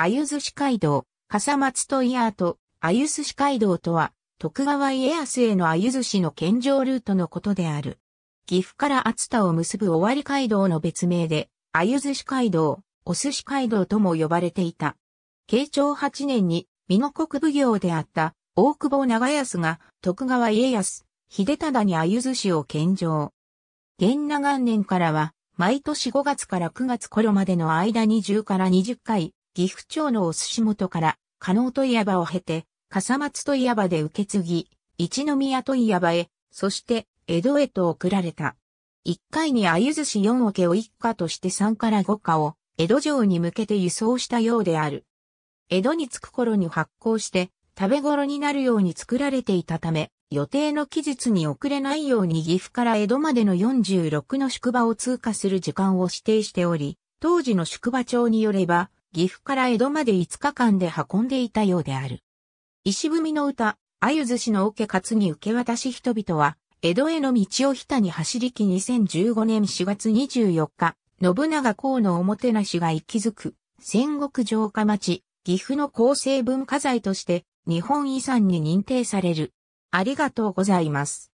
あゆ寿司街道、笠松とイヤーと、あゆ寿司街道とは、徳川家康へのあゆ寿司の献上ルートのことである。岐阜から厚田を結ぶ尾張街道の別名で、あゆ寿司街道、お寿司街道とも呼ばれていた。慶長8年に、美濃国奉行であった大久保長安が徳川家康、秀忠に鮎寿司を献上。元長元年からは、毎年5月から9月頃までの間に10から20回、岐阜町のお寿司元から、加納といやばを経て、笠松といやばで受け継ぎ、一宮といやばへ、そして江戸へと送られた。一回に鮎寿司4桶を一家として3から5家を、江戸城に向けて輸送したようである。江戸に着く頃に発行して、食べ頃になるように作られていたため、予定の期日に遅れないように岐阜から江戸までの46の宿場を通過する時間を指定しており、当時の宿場町によれば、岐阜から江戸まで5日間で運んでいたようである。石踏みの歌、あゆ寿司の桶け担ぎ受け渡し人々は、江戸への道をひたに走りき2015年4月24日、信長公のおもてなしが息づく、戦国城下町、岐阜の構成文化財として、日本遺産に認定される。ありがとうございます。